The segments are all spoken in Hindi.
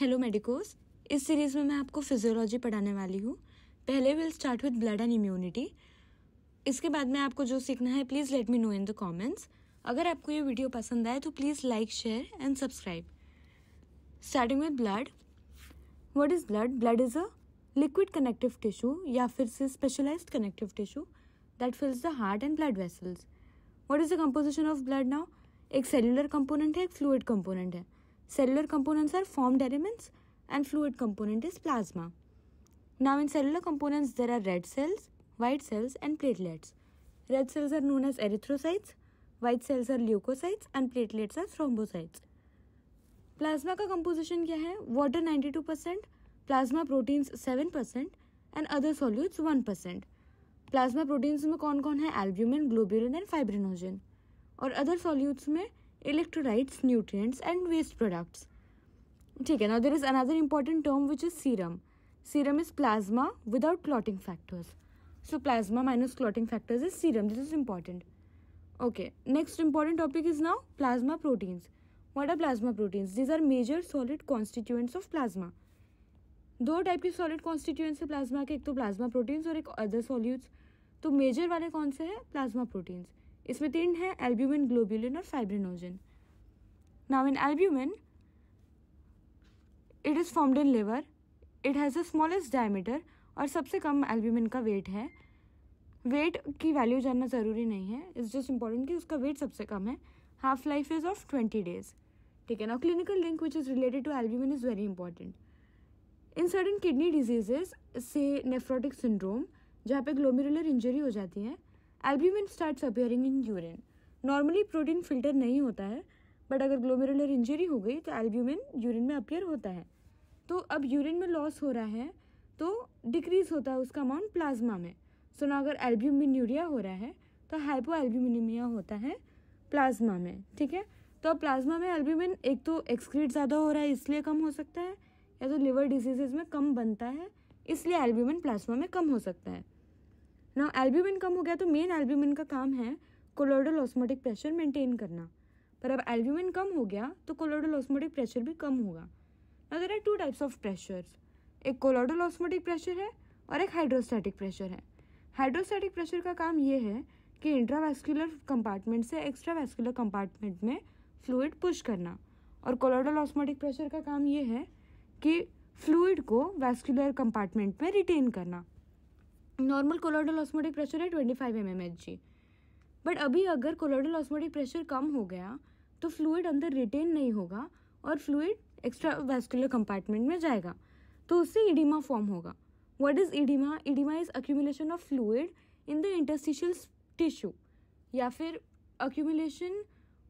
हेलो मेडिकोस इस सीरीज़ में मैं आपको फिजियोलॉजी पढ़ाने वाली हूँ पहले will start with blood and immunity इसके बाद में आपको जो सीखना है please let me know in the comments अगर आपको ये वीडियो पसंद आए तो please like share and subscribe starting with blood what is blood blood is a liquid connective tissue या फिर से specialized connective tissue that fills the heart and blood vessels what is the composition of blood now एक सेलुलर कंपोनेंट है एक फ्लूड कंपोनेंट है Cellular components are formed elements and fluid component is plasma. Now in cellular components there are red cells, white cells and platelets. Red cells are known as erythrocytes, white cells are leukocytes and platelets are thrombocytes. plasma ka composition kya hai water 92 plasma proteins 7 and other solutes 1 plasma proteins में कौन कौन है एल्ब्यूमिन ग्लोब्यूलिन एंड फाइब्रिनोजन और अदर सॉल्यूट्स में electrolytes nutrients and waste products ठीक है ना there is another important term which is serum serum is plasma without clotting factors so plasma minus clotting factors is serum this is important okay next important topic is now plasma proteins what are plasma proteins these are major solid constituents of plasma दो टाइप के सॉलिड कॉन्स्टिट्यूएंट्स है प्लाज्मा के एक तो प्लाज्मा प्रोटीन्स और एक अदर सॉल्यूट्स तो मेजर वाले कौन से हैं प्लाज्मा प्रोटीन्स इसमें तीन है एल्ब्यूमिन ग्लोब्यूलिन और fibrinogen now in albumin it is formed in liver it has the smallest diameter और सबसे कम एल्ब्यूमिन का वेट है वेट की वैल्यू जानना ज़रूरी नहीं है इट्स जस्ट इम्पॉर्टेंट कि उसका वेट सबसे कम है half life is of twenty days ठीक है ना clinical link which is related to albumin is very important in certain kidney diseases से नेफ्रोटिक सिंड्रोम जहाँ पे ग्लोमेरुलर इंजरी हो जाती है albumin starts appearing in urine normally protein filter नहीं होता है बट अगर ग्लोमेरुलर इंजरी हो गई तो एल्ब्यूमिन यूरिन में अपेयर होता है तो अब यूरिन में लॉस हो रहा है तो डिक्रीज होता है उसका अमाउंट प्लाज्मा में सो ना अगर एल्ब्यूमिन यूरिया हो रहा है तो हाइपो एल्ब्यूमिनिमिया होता है प्लाज्मा में ठीक है तो अब प्लाज्मा में एल्ब्यूमिन एक तो एक्सक्रीट ज़्यादा हो रहा है इसलिए कम हो सकता है या तो लिवर डिजीजेज में कम बनता है इसलिए एल्ब्यूमिन प्लाज्मा में कम हो सकता है ना एल्ब्यूमिन कम हो गया तो मेन एल्ब्यूमिन का काम है कोलोडल ऑस्मोटिक प्रेशर मेंटेन करना पर अब एल्ब्यूमिन कम हो गया तो कोलोडल ऑस्मोटिक प्रेशर भी कम होगा ना there are two types of pressures एक कोलोडल ऑस्मोटिक प्रेशर है और एक हाइड्रोस्टैटिक प्रेशर है हाइड्रोस्टैटिक प्रेशर का काम ये है कि इंट्रावेस्कुलर कंपार्टमेंट से एक्स्ट्रावैस्कुलर कंपार्टमेंट में फ्लूड पुश करना और कोलोडल ऑस्मोटिक प्रेशर का काम ये है कि फ्लूड को वैस्कुलर कंपार्टमेंट में रिटेन करना नॉर्मल कोलोडल ऑस्मोटिक प्रेशर है twenty five M M H G but अभी अगर कोलोडल ऑस्मोटिक प्रेशर कम हो गया तो फ्लूड अंदर रिटेन नहीं होगा और फ्लूड एक्स्ट्रा वेस्कुलर कंपार्टमेंट में जाएगा तो उससे इडिमा फॉर्म होगा what is oedema oedema is accumulation of fluid in the interstitial tissue या फिर अक्यूमुलेशन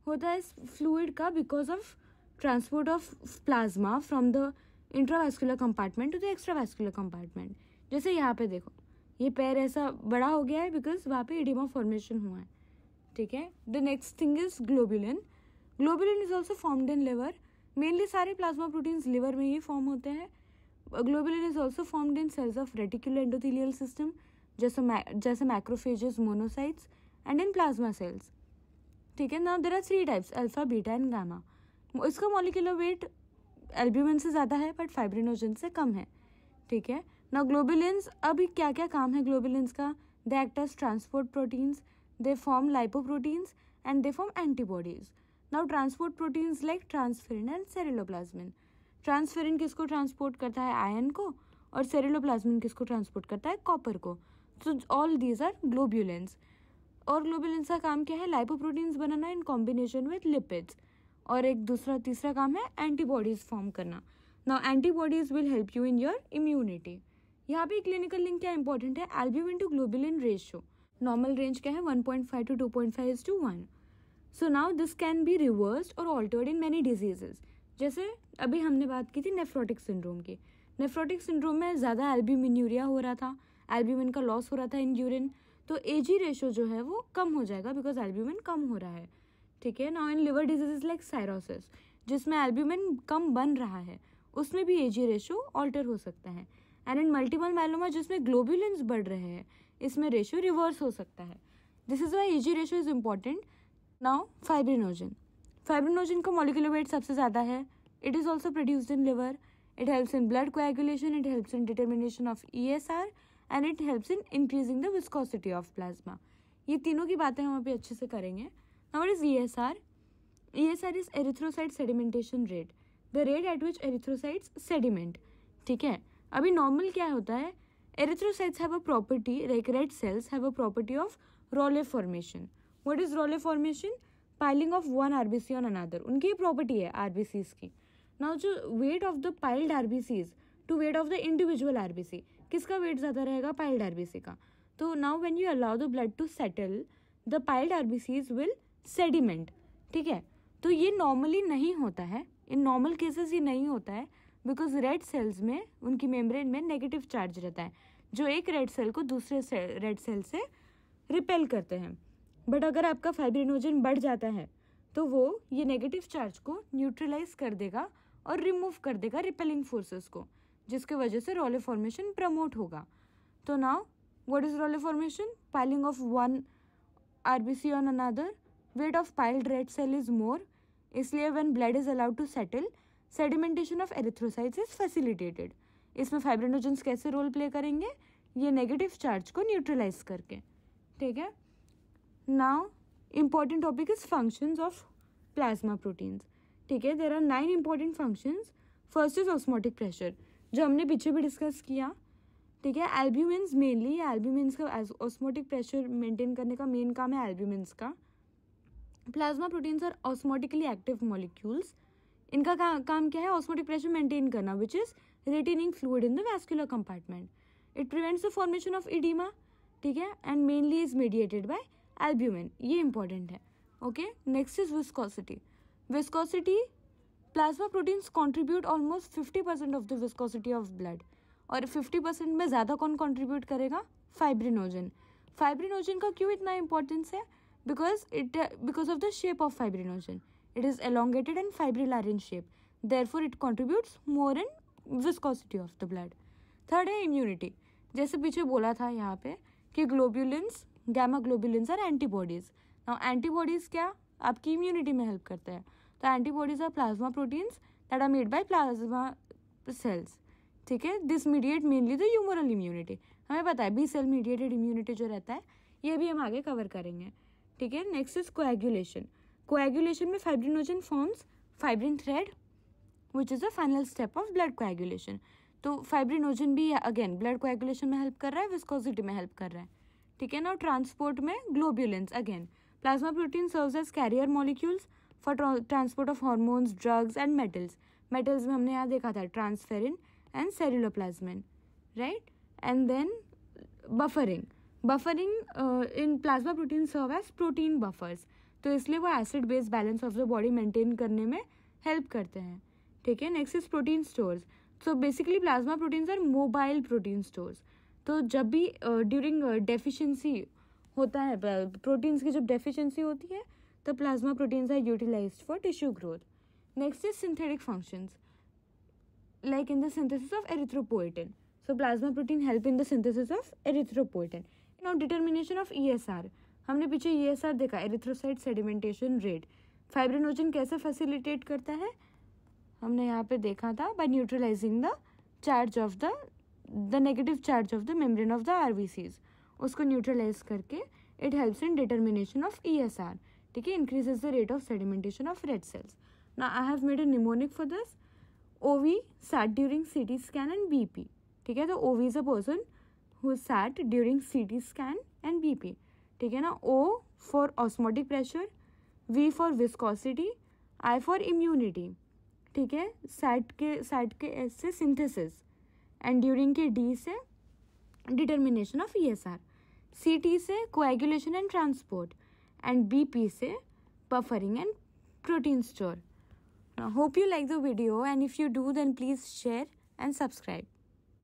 होता है फ्लूड का because of transport of plasma from the intravascular compartment to the extravascular compartment जैसे यहाँ पे देखो ये पैर ऐसा बड़ा हो गया है बिकॉज वहाँ पे इडिमा फॉर्मेशन हुआ है ठीक है the next thing is globulin globulin is also formed in liver mainly सारे प्लाज्मा प्रोटीन्स लिवर में ही फॉर्म होते हैं globulin is also formed in cells of reticular endothelial system जैसे जैसे macrophages monocytes and in plasma cells ठीक है ना there are three types alpha beta and gamma इसका मॉलिकुलर वेट एल्ब्यूमिन से ज़्यादा है बट फाइब्रिनोजन से कम है ठीक है ना ग्लोबिलिन्स अभी क्या क्या काम है ग्लोबिलिन्स का they act as transport proteins they form lipoproteins and they form antibodies now transport proteins like transferrin and ceruloplasmin transferrin किसको ट्रांसपोर्ट करता है आयन को और सेरेलोप्लाज्मिन किसको ट्रांसपोर्ट करता है कॉपर को so all these are globulins और ग्लोबुलेंस का काम क्या है लाइपोप्रोटीन्स बनाना इन कॉम्बिनेशन विद लिपिड्स और एक दूसरा तीसरा काम है एंटीबॉडीज फॉर्म करना now antibodies will help you in your immunity यहाँ पे क्लिनिकल लिंक क्या इंपॉर्टेंट है albumin to globulin ratio normal range क्या है 1.5 to 2.5 is to one so now this can be reversed और ऑल्टर्ड इन मैनी डिजीजेज जैसे अभी हमने बात की थी नेफ्रोटिक सिंड्रोम की नेफ्रोटिक सिंड्रोम में ज़्यादा एल्ब्यूमिन्यूरिया हो रहा था एल्ब्यूमिन का लॉस हो रहा था इन यूरिन तो ए जी रेशो जो है वो कम हो जाएगा बिकॉज एल्ब्यूमिन कम हो रहा है ठीक है now in liver disease like cirrhosis जिसमें एल्ब्यूमिन कम बन रहा है उसमें भी ए जी रेशो ऑल्टर हो सकता है एंड इन मल्टीपल मैलोमा जिसमें ग्लोबुलिन्स बढ़ रहे हैं इसमें रेशियो रिवर्स हो सकता है this is why G ratio is important now fibrinogen fibrinogen का मॉलिकुलर वेट सबसे ज़्यादा है it is also produce in liver it helps in blood coagulation it helps in determination of E S R and it helps in increasing the viscosity of plasma ये तीनों की बातें हम अभी अच्छे से करेंगे now it is E S R E S R is erythrocyte sedimentation rate the rate at which erythrocytes sediment ठीक है अभी नॉर्मल क्या होता है erythrocytes have a property like red cells have a property of role formation what is role formation piling of one R B C on अनादर उनकी प्रॉपर्टी है आर बी सीज की नाउ जो weight of the piled R B seize to weight of the individual are B सी किसका वेट ज़्यादा रहेगा पाइल्ड आर बी सी का तो now when you allow the blood to settle the piled R B Cs will sediment ठीक है तो ये नॉर्मली नहीं होता है इन नॉर्मल केसेस ये नहीं होता है बिकॉज रेड सेल्स में उनकी मेम्ब्रेन में नेगेटिव चार्ज रहता है जो एक रेड सेल को दूसरे से, रेड सेल से रिपेल करते हैं बट अगर आपका फाइब्रिनोजन बढ़ जाता है तो वो ये नेगेटिव चार्ज को न्यूट्रलाइज कर देगा और रिमूव कर देगा रिपेलिंग फोर्सेस को जिसके वजह से रोले फॉर्मेशन प्रमोट होगा तो नाउ रोले formation piling of one R B C on another weight of piled red cell is more इसलिए when blood is allowed to settle sedimentation of erythrocytes is facilitated इसमें फाइब्रिनोजेंस कैसे रोल प्ले करेंगे ये नेगेटिव चार्ज को न्यूट्रलाइज करके ठीक है now important topic is functions of plasma proteins ठीक है there are nine important functions first is osmotic pressure जो हमने पीछे भी डिस्कस किया ठीक है एल्ब्यूमेंस मेनली एल्ब्यूमेंस का ऑस्मोटिक प्रेशर मेंटेन करने का मेन काम है एल्ब्यूमेंस का plasma proteins are osmotically active molecules इनका का, काम क्या है ऑस्मोटिक प्रेशर मेंटेन करना which is retaining fluid in the vascular compartment it prevents the formation of oedema ठीक है and mainly is mediated by albumin ये इंपॉर्टेंट है okay next is viscosity viscosity plasma proteins contribute almost fifty percent of the viscosity of blood और फिफ्टी परसेंट में ज़्यादा कौन कॉन्ट्रीब्यूट करेगा फाइब्रिनोजन फाइब्रिनोजन का क्यों इतना इंपॉर्टेंस है because it because of the shape of fibrinogen It is elongated and fibrillar in shape. Therefore, it contributes more in viscosity of the blood. Third है इम्यूनिटी जैसे पीछे बोला था यहाँ पे कि globulins gamma globulins are antibodies now antibodies क्या आपकी इम्यूनिटी में हेल्प करते हैं तो antibodies are plasma proteins that are made by plasma cells ठीक है this mediate mainly the humoral immunity हमें पता है बी सेल मीडिएटेड इम्यूनिटी जो रहता है ये भी हम आगे कवर करेंगे ठीक है नेक्स्ट इज कोएगुलेशन कोएगुलेशन में fibrinogen forms fibrin thread which is the final step of blood coagulation तो फाइब्रिनोजन भी अगेन ब्लड कोएगुलेशन में हेल्प कर रहा है विस्कोसिटी में हेल्प कर रहा है ठीक है ना ट्रांसपोर्ट में globulins again plasma protein serves as carrier molecules for transport of hormones drugs and metals metals में हमने यहाँ देखा था transferrin and ceruloplasmin right and then buffering buffering in plasma protein serve as protein buffers तो इसलिए वो acid base balance of the body maintain करने में हेल्प करते हैं ठीक है next is protein stores so basically plasma proteins are mobile protein stores तो जब भी ड्यूरिंग uh, डेफिशिएंसी uh, होता है प्रोटीन्स की जब डेफिशिएंसी होती है तो plasma proteins are utilise for tissue growth next is synthetic functions the synthesis of erythropoietin so plasma protein help in the in of erythropoietin of determination of E S R हमने पीछे ये e आर देखा एरिथ्रोसाइट सेडिमेंटेशन रेट फाइब्रिनोजन कैसे फैसिलिटेट करता है हमने यहाँ पे देखा था by neutralising the charge of the the negative charge of the membrane of the R उसको न्यूट्रलाइज करके it helps in determination of E S R ठीक है increase the rate of sedimentation of red cells ना I have made a mnemonic for this O V sat during C T scan and B P ठीक है तो O V is a person who sat during C T scan and B P ठीक है ना O for osmotic pressure V for viscosity I for immunity ठीक है सैट के सैट के एस से सिंथेसिस एंड ड्यूरिंग के डी से determination of E S R C T से coagulation and transport and B P से buffering and protein store hope you like the video and if you do then please share and subscribe